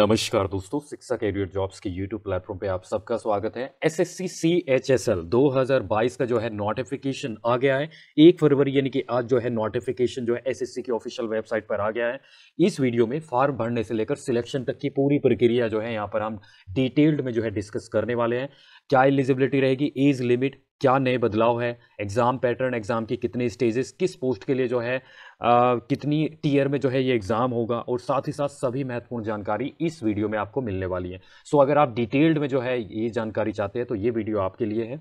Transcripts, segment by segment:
नमस्कार दोस्तों शिक्षा कैरियर जॉब्स के यूट्यूब प्लेटफॉर्म पे आप सबका स्वागत है दो हज़ार बाईस का जो है नोटिफिकेशन आ गया है एक फरवरी यानी कि आज जो है नोटिफिकेशन जो है एस सी की ऑफिशियल वेबसाइट पर आ गया है इस वीडियो में फॉर्म भरने से लेकर सिलेक्शन तक की पूरी प्रक्रिया जो है यहाँ पर हम डिटेल्ड में जो है डिस्कस करने वाले हैं क्या एलिजिबिलिटी रहेगी एज लिमिट क्या नए बदलाव है एग्ज़ाम पैटर्न एग्ज़ाम की कितने स्टेजेस किस पोस्ट के लिए जो है कितनी टीयर में जो है ये एग्ज़ाम होगा और साथ ही साथ सभी महत्वपूर्ण जानकारी इस वीडियो में आपको मिलने वाली है सो अगर आप डिटेल्ड में जो है ये जानकारी चाहते हैं तो ये वीडियो आपके लिए है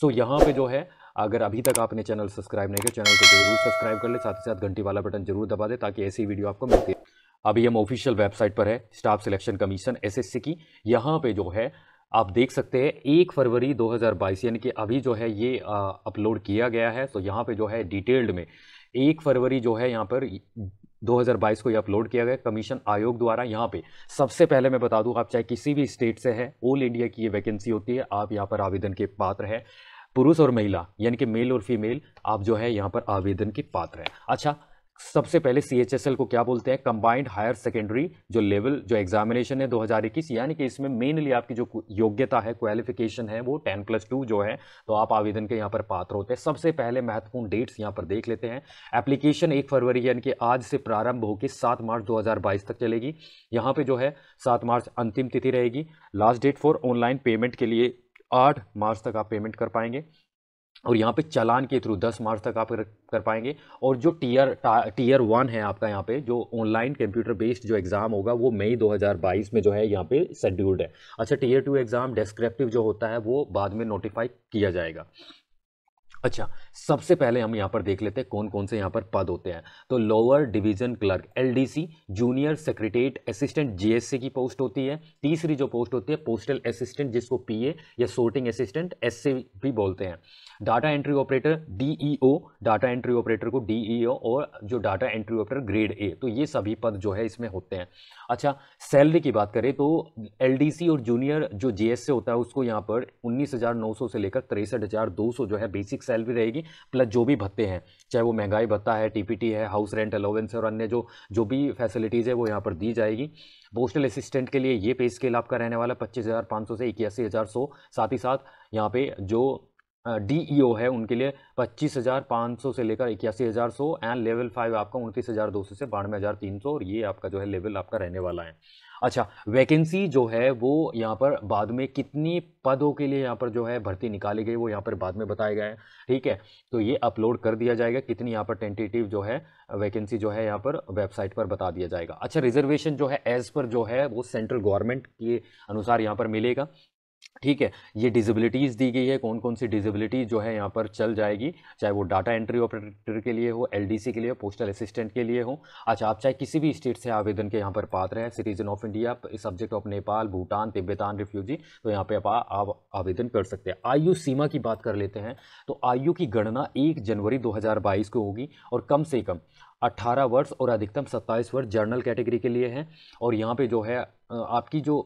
सो यहाँ पे जो है अगर अभी तक आपने चैनल सब्सक्राइब नहीं किया चैनल को जरूर सब्सक्राइब कर ले साथ ही साथ घंटी वाला बटन जरूर दबा दे ताकि ऐसी वीडियो आपको मिलती है अभी हम ऑफिशियल वेबसाइट पर है स्टाफ सिलेक्शन कमीशन एसएससी की यहाँ पे जो है आप देख सकते हैं एक फरवरी 2022 यानी कि अभी जो है ये अपलोड किया गया है तो यहाँ पे जो है डिटेल्ड में एक फरवरी जो है यहाँ पर 2022 को ये अपलोड किया गया कमीशन आयोग द्वारा यहाँ पे सबसे पहले मैं बता दूँ आप चाहे किसी भी स्टेट से है ऑल इंडिया की ये वैकेंसी होती है आप यहाँ पर आवेदन के पात्र हैं पुरुष और महिला यानी कि मेल और फीमेल आप जो है यहाँ पर आवेदन के पात्र हैं अच्छा सबसे पहले सी को क्या बोलते हैं कंबाइंड हायर सेकेंडरी जो लेवल जो एग्जामिनेशन है इक्कीस यानी कि इसमें मेनली आपकी जो योग्यता है क्वालिफिकेशन है वो 10 प्लस टू जो है तो आप आवेदन के यहाँ पर पात्र होते हैं सबसे पहले महत्वपूर्ण डेट्स यहाँ पर देख लेते हैं एप्लीकेशन एक फरवरी यानी कि आज से प्रारंभ होकर सात मार्च दो तक चलेगी यहाँ पर जो है सात मार्च अंतिम तिथि रहेगी last date for online payment के लिए आठ मार्च तक आप पेमेंट कर पाएंगे और यहाँ पे चालान के थ्रू 10 मार्च तक आप कर पाएंगे और जो टीयर टीयर वन है आपका यहाँ पे जो ऑनलाइन कंप्यूटर बेस्ड जो एग्ज़ाम होगा वो मई 2022 में जो है यहाँ पे शेड्यूल्ड है अच्छा टीयर टू एग्ज़ाम डिस्क्रिप्टिव जो होता है वो बाद में नोटिफाई किया जाएगा अच्छा सबसे पहले हम यहाँ पर देख लेते हैं कौन कौन से यहाँ पर पद होते हैं तो lower division clerk LDC junior secretariat assistant GSC की पोस्ट होती है तीसरी जो पोस्ट होती है पोस्टल असिस्टेंट जिसको पीए या सोर्टिंग असिस्टेंट एस भी बोलते हैं data entry operator DEO data entry operator को डीईओ e और जो data entry operator grade A तो ये सभी पद जो है इसमें होते हैं अच्छा सैलरी की बात करें तो एलडीसी और जूनियर जो जीएससी होता है उसको यहाँ पर उन्नीस से लेकर तिरसठ जो है बेसिक सैलरी रहेगी प्लस जो भी भत्ते हैं चाहे वो महंगाई भत्ता है टीपीटी है हाउस रेंट अलाउेंस और अन्य जो जो भी फैसिलिटीज़ है वो यहाँ पर दी जाएगी पोस्टल असिस्टेंट के लिए ये पे स्केल आपका रहने वाला पच्चीस हज़ार पाँच सौ से इक्यासी हज़ार सौ साथ ही साथ यहाँ पे जो डी e है उनके लिए पच्चीस हज़ार पाँच सौ से लेकर इक्यासी हज़ार सौ एंड लेवल फाइव आपका उनतीस हज़ार दो सौ से बानवे हज़ार तीन सौ और ये आपका जो है लेवल आपका रहने वाला है अच्छा वैकेंसी जो है वो यहाँ पर बाद में कितनी पदों के लिए यहाँ पर जो है भर्ती निकाली गई वो यहाँ पर बाद में बताए गए हैं ठीक है तो ये अपलोड कर दिया जाएगा कितनी यहाँ पर टेंटेटिव जो है वैकेंसी जो है यहाँ पर वेबसाइट पर बता दिया जाएगा अच्छा रिजर्वेशन जो है एज पर जो है वो सेंट्रल गवर्नमेंट के अनुसार यहाँ पर मिलेगा ठीक है ये डिजेबिलिटीज़ दी गई है कौन कौन सी डिजेबिलिटी जो है यहाँ पर चल जाएगी चाहे वो डाटा एंट्री ऑपरेटर के लिए हो एलडीसी के लिए हो पोस्टल असिस्टेंट के लिए हो अच्छा आप चाहे किसी भी स्टेट से आवेदन के यहाँ पर पात्र हैं citizen of India subject of Nepal Bhutan Tibetan refugee तो यहाँ पर आप, आवेदन कर सकते हैं आयु सीमा की बात कर लेते हैं तो आयु की गणना एक जनवरी दो को होगी और कम से कम 18 वर्ष और अधिकतम 27 वर्ष जर्नल कैटेगरी के लिए हैं और यहाँ पे जो है आपकी जो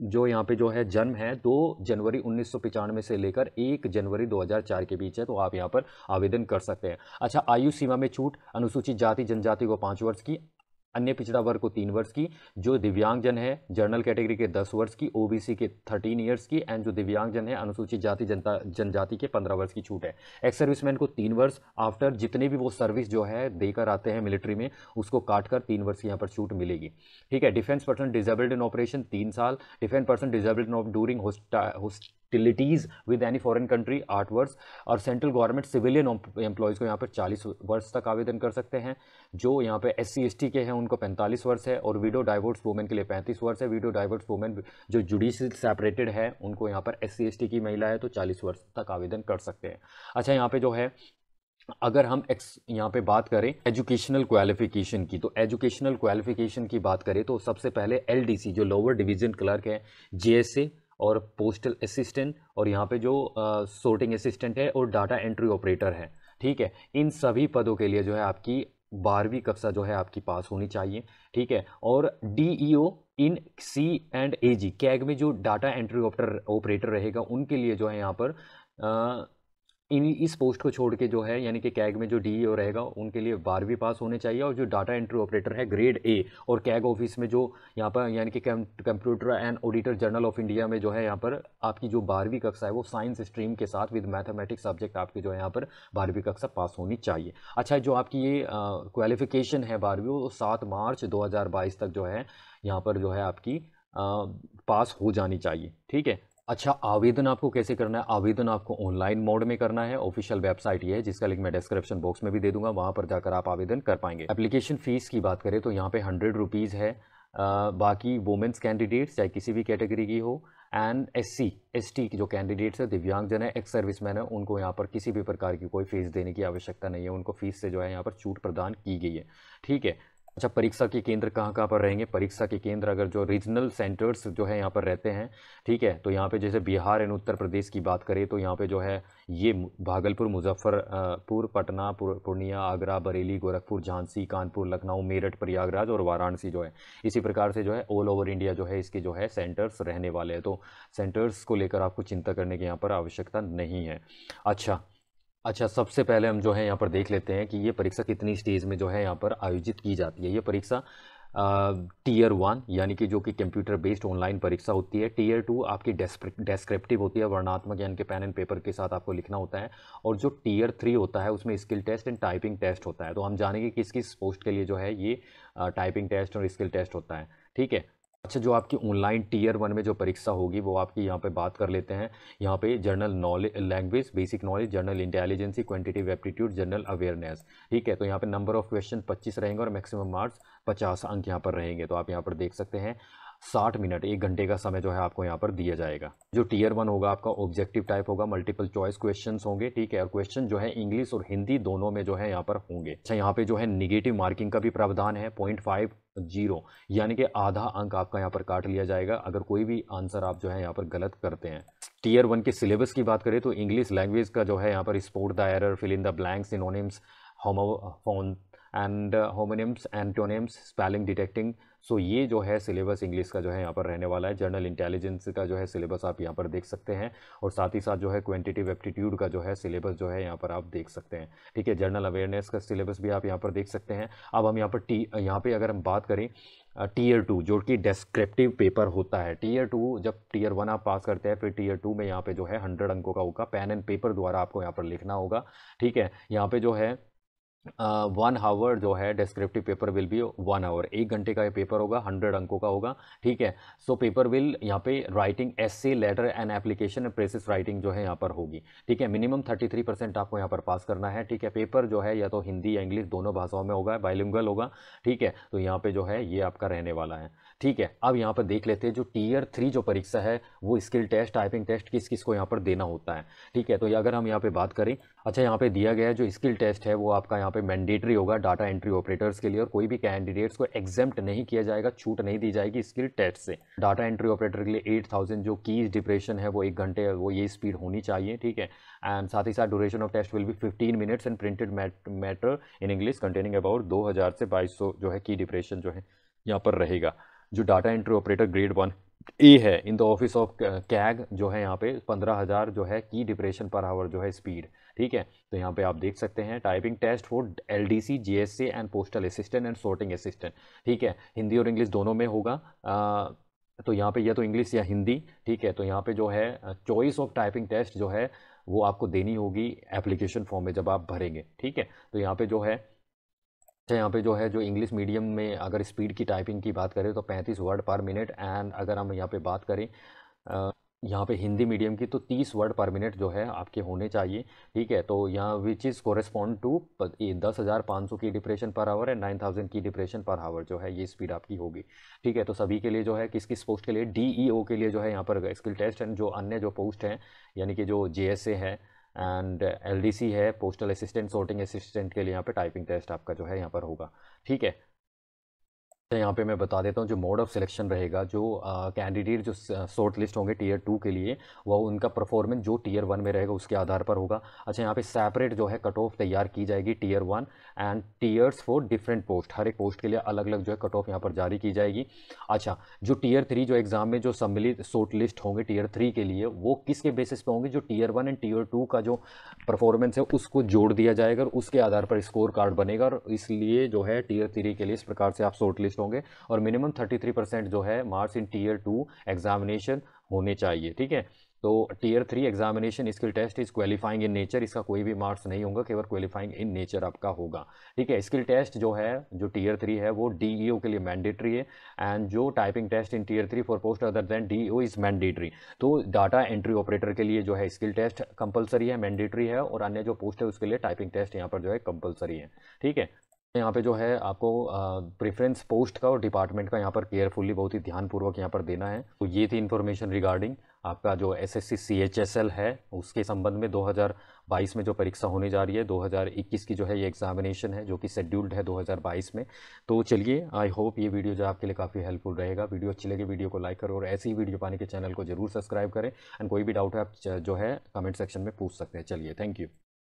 जो यहाँ पे जो है जन्म है दो जनवरी उन्नीस से लेकर एक जनवरी 2004 के बीच है तो आप यहाँ पर आवेदन कर सकते हैं अच्छा आयु सीमा में छूट अनुसूचित जाति जनजाति को पाँच वर्ष की अन्य पिछड़ा वर्ग को तीन वर्ष की जो दिव्यांगजन है जर्नल कैटेगरी के दस वर्ष की ओबीसी के थर्टीन ईयर्स की एंड जो दिव्यांगजन है अनुसूचित जाति जनता जनजाति के पंद्रह वर्ष की छूट है एक्स सर्विसमैन को तीन वर्ष आफ्टर जितने भी वो सर्विस जो है देकर आते हैं मिलिट्री में उसको काट कर तीन वर्ष की यहाँ पर छूट मिलेगी ठीक है defence person disabled in operation तीन साल defence person disabled in during host with any any country आठ वर्ष और सेंट्रल गवर्नमेंट सिविलियन एम्प्लॉयज़ को यहाँ पर 40 वर्ष तक आवेदन कर सकते हैं जो यहाँ पे एस सी के हैं उनको 45 वर्ष है और विडो डाइवोर्स वुमेन के लिए 35 वर्ष है विडो डाइवोर्स वुमेन जो जुडिशियल सेपरेटेड है उनको यहाँ पर एस सी की महिला है तो 40 वर्ष तक आवेदन कर सकते हैं अच्छा यहाँ पे जो है अगर हम एक्स यहाँ पे बात करें एजुकेशनल क्वालिफिकेशन की तो एजुकेशनल क्वालिफिकेशन की बात करें तो सबसे पहले एलडीसी जो लोअर डिवीजन क्लर्क है जे और पोस्टल असिस्टेंट और यहाँ पे जो सोर्टिंग असिस्टेंट है और डाटा एंट्री ऑपरेटर है ठीक है इन सभी पदों के लिए जो है आपकी बारहवीं कक्षा जो है आपकी पास होनी चाहिए ठीक है और D in C and A G CAG में जो डाटा एंट्री ऑपरेटर ऑपरेटर रहेगा उनके लिए जो है यहाँ पर इन इस पोस्ट को छोड़ के जो है यानी कि कैग में जो डी ओ रहेगा उनके लिए बारहवीं पास होने चाहिए और जो डाटा एंट्री ऑपरेटर है ग्रेड ए और कैग ऑफिस में जो यहाँ पर यानी कि computer and auditor general of India में जो है यहाँ पर आपकी जो बारहवीं कक्षा है वो साइंस स्ट्रीम के साथ विद मैथमेटिक्स सब्जेक्ट आपकी जो है यहाँ पर बारहवीं कक्षा पास होनी चाहिए अच्छा जो आपकी ये क्वालिफिकेशन है बारहवीं वो सात मार्च दो तक जो है यहाँ पर जो है आपकी पास हो जानी चाहिए ठीक है अच्छा आवेदन आपको कैसे करना है आवेदन आपको ऑनलाइन मोड में करना है ऑफिशियल वेबसाइट ये है जिसका लिंक मैं डिस्क्रिप्शन बॉक्स में भी दे दूंगा वहाँ पर जाकर आप आवेदन कर पाएंगे एप्लीकेशन फ़ीस की बात करें तो यहाँ पे हंड्रेड रुपीज़ है आ, बाकी वुमेंस कैंडिडेट्स चाहे किसी भी कैटेगरी की हो and S C S T जो कैंडिडेट्स है दिव्यांगजन है एक्स सर्विस मैन है उनको यहाँ पर किसी भी प्रकार की कोई फीस देने की आवश्यकता नहीं है उनको फीस से जो है यहाँ पर छूट प्रदान की गई है ठीक है अच्छा परीक्षा के केंद्र कहाँ कहाँ पर रहेंगे परीक्षा के केंद्र अगर जो रीजनल सेंटर्स जो है यहाँ पर रहते हैं ठीक है तो यहाँ पे जैसे बिहार एंड उत्तर प्रदेश की बात करें तो यहाँ पे जो है ये भागलपुर मुजफ्फरपुर पटना पूर्णिया आगरा बरेली गोरखपुर झांसी कानपुर लखनऊ मेरठ प्रयागराज और वाराणसी जो है इसी प्रकार से जो है ऑल ओवर इंडिया जो है इसके जो है सेंटर्स रहने वाले हैं तो सेंटर्स को लेकर आपको चिंता करने की यहाँ पर आवश्यकता नहीं है अच्छा अच्छा सबसे पहले हम जो है यहाँ पर देख लेते हैं कि ये परीक्षा कितनी स्टेज में जो है यहाँ पर आयोजित की जाती है ये परीक्षा टीयर वन यानी कि जो कि कंप्यूटर बेस्ड ऑनलाइन परीक्षा होती है टीयर टू आपकी डेस्क्रिप्टिव होती है वर्णात्मक यानी कि पेन एंड पेपर के साथ आपको लिखना होता है और जो टीयर थ्री होता है उसमें skill test and typing test होता है तो हम जानेंगे किस किस पोस्ट के लिए जो है ये टाइपिंग टेस्ट और स्किल टेस्ट होता है ठीक है अच्छा जो आपकी ऑनलाइन टीयर वन में जो परीक्षा होगी वो आपकी यहाँ पे बात कर लेते हैं यहाँ पे general knowledge language basic knowledge general intelligence quantitative aptitude general awareness ठीक है तो यहाँ पे नंबर ऑफ क्वेश्चन 25 रहेंगे और मैक्सिमम मार्क्स 50 अंक यहाँ पर रहेंगे तो आप यहाँ पर देख सकते हैं साठ मिनट एक घंटे का समय जो है आपको यहाँ पर दिया जाएगा जो टीयर वन होगा आपका ऑब्जेक्टिव टाइप होगा मल्टीपल चॉइस क्वेश्चन होंगे ठीक है और क्वेश्चन जो है इंग्लिश और हिंदी दोनों में जो है यहाँ पर होंगे अच्छा यहाँ पे जो है निगेटिव मार्किंग का भी प्रावधान है पॉइंट फाइव जीरो यानी कि आधा अंक आपका यहाँ पर काट लिया जाएगा अगर कोई भी आंसर आप जो है यहाँ पर गलत करते हैं टीयर वन के सिलेबस की बात करें तो इंग्लिश लैंग्वेज का जो है यहाँ पर spot the error fill in the blanks synonyms homophone and homonyms antonyms spelling detecting so ये जो है सिलेबस इंग्लिश का जो है यहाँ पर रहने वाला है जनरल इंटेलिजेंस का जो है सिलेबस आप यहाँ पर देख सकते हैं और साथ ही साथ जो है क्वांटिटिव एप्टीट्यूड का जो है सिलेबस जो है यहाँ पर आप देख सकते हैं ठीक है जनरल अवेयरनेस का सिलेबस भी आप यहाँ पर देख सकते हैं अब हम यहाँ पर टी यहाँ पर अगर हम बात करें टीयर टू जो कि डेस्क्रिप्टिव पेपर होता है टीयर टू जब टीयर वन आप पास करते हैं फिर टीयर टू में यहाँ पे जो है हंड्रेड अंकों का होगा पेन एंड पेपर द्वारा आपको यहाँ पर लिखना होगा ठीक है यहाँ पे जो है वन uh, आवर जो है डिस्क्रिप्टिव पेपर विल भी वन आवर एक घंटे का ये पेपर होगा हंड्रेड अंकों का होगा ठीक है सो पेपर विल यहाँ पे writing essay letter and application and precis writing जो है यहाँ पर होगी ठीक है मिनिमम थर्टी थ्री परसेंट आपको यहाँ पर पास करना है ठीक है पेपर जो है या तो हिंदी या इंग्लिश दोनों भाषाओं में होगा बायलिंगल होगा ठीक है तो यहाँ पर जो है ये आपका रहने वाला है ठीक है अब यहाँ पर देख लेते हैं जो टीयर थ्री जो परीक्षा है वो स्किल टेस्ट टाइपिंग टेस्ट किस किस को यहाँ पर देना होता है ठीक है तो अगर हम यहाँ पर बात करें अच्छा यहाँ पर दिया गया जो स्किल टेस्ट है वो आपका यहाँ पे मैंडेटरी होगा डाटा एंट्री ऑपरेटर्स के लिए और कोई भी कैंडिडेट्स को एग्जेम्प्ट नहीं किया जाएगा छूट नहीं दी जाएगी स्किल टेस्ट से डाटा एंट्री ऑपरेटर के लिए एट थाउजेंड जो कीज डिप्रेशन है वो एक घंटे वो ये स्पीड होनी चाहिए ठीक है एंड साथ ही साथ ड्यूरेशन ऑफ टेस्ट विल भी fifteen minutes and printed matter in English containing about दो हज़ार से बाईस सौ जो है की डिप्रेशन जो है यहाँ पर रहेगा जो data entry operator grade one A है in the office of CAG जो है यहाँ पे पंद्रह हज़ार जो है की डिप्रेशन पर आवर जो है स्पीड ठीक है तो यहाँ पे आप देख सकते हैं typing test for L D C G S C and postal assistant and sorting assistant ठीक है हिंदी और इंग्लिश दोनों में होगा आ, तो यहाँ पे या तो इंग्लिश या हिंदी ठीक है तो यहाँ पे जो है चॉइस ऑफ टाइपिंग टेस्ट जो है वो आपको देनी होगी एप्लीकेशन फॉर्म में जब आप भरेंगे ठीक है तो यहाँ पे जो है अच्छा यहाँ पे जो है जो इंग्लिश मीडियम में अगर स्पीड की टाइपिंग की बात करें तो 35 वर्ड पर मिनट एंड अगर हम यहाँ पे बात करें यहाँ पे हिंदी मीडियम की तो 30 वर्ड पर मिनट जो है आपके होने चाहिए ठीक है तो यहाँ विच इज़ कोरेस्पॉन्ड टू दस हज़ार पाँच सौ की depression per hour and nine thousand की डिप्रेशन पर आवर जो है ये स्पीड आपकी होगी ठीक है तो सभी के लिए जो है किस किस पोस्ट के लिए डी e के लिए जो है यहाँ पर स्किल टेस्ट एंड जो अन्य जो पोस्ट हैं यानी कि जो जे है एंड एल uh, है पोस्टल असिस्टेंट सोर्टिंग असिस्टेंट के लिए यहाँ पे टाइपिंग टेस्ट आपका जो है यहाँ पर होगा ठीक है तो यहाँ पे मैं बता देता हूँ जो मोड ऑफ सिलेक्शन रहेगा जो कैंडिडेट जो शॉर्ट लिस्ट होंगे टीयर टू के लिए वह उनका परफॉर्मेंस जो टीयर वन में रहेगा उसके आधार पर होगा अच्छा यहाँ पे सेपरेट जो है कट ऑफ तैयार की जाएगी tier one and tiers for different post हर एक पोस्ट के लिए अलग अलग जो है कट ऑफ यहाँ पर जारी की जाएगी अच्छा जो टीयर थ्री जो एग्ज़ाम में जो सम्मिलित शॉर्ट लिस्ट होंगे टीयर थ्री के लिए वो किसके बेसिस पर होंगे जो tier one and tier two का जो परफॉर्मेंस है उसको जोड़ दिया जाएगा और उसके आधार पर स्कोर कार्ड बनेगा और इसलिए जो है टीयर थ्री के लिए इस प्रकार से आप शॉर्ट लिस्ट बेस्ड होंगे और मिनिमम 33 परसेंट जो है marks in tier two examination होने चाहिए ठीक है तो tier three examination skill test is qualifying in nature इसका कोई भी मार्क्स नहीं होगा केवल क्वालिफाइंग इन नेचर आपका होगा ठीक है स्किल टेस्ट जो है जो टीयर थ्री है वो डी e के लिए मैंडेटरी है एंड जो typing test in tier three for post other than D e is mandatory तो डाटा एंट्री ऑपरेटर के लिए जो है स्किल टेस्ट कंपलसरी है मैंडेटरी है और अन्य जो पोस्ट है उसके लिए टाइपिंग टेस्ट यहाँ पर जो है कंपलसरी है ठीक है यहाँ पे जो है आपको प्रेफरेंस पोस्ट का और डिपार्टमेंट का यहाँ पर केयरफुली बहुत ही ध्यानपूर्वक यहाँ पर देना है तो ये थी इन्फॉर्मेशन रिगार्डिंग आपका जो S S C C H S L है उसके संबंध में 2022 में जो परीक्षा होने जा रही है 2021 की जो है ये एग्जामिनेशन है जो कि शेड्यूल्ड है 2022 में तो चलिए आई होप ये वीडियो जो आपके लिए काफ़ी हेल्पफुल रहेगा वीडियो अच्छी लगे वीडियो को लाइक करो और ऐसी ही वीडियो पाने के चैनल को जरूर सब्सक्राइब करें एंड कोई भी डाउट है आप जो है कमेंट सेक्शन में पूछ सकते हैं चलिए थैंक यू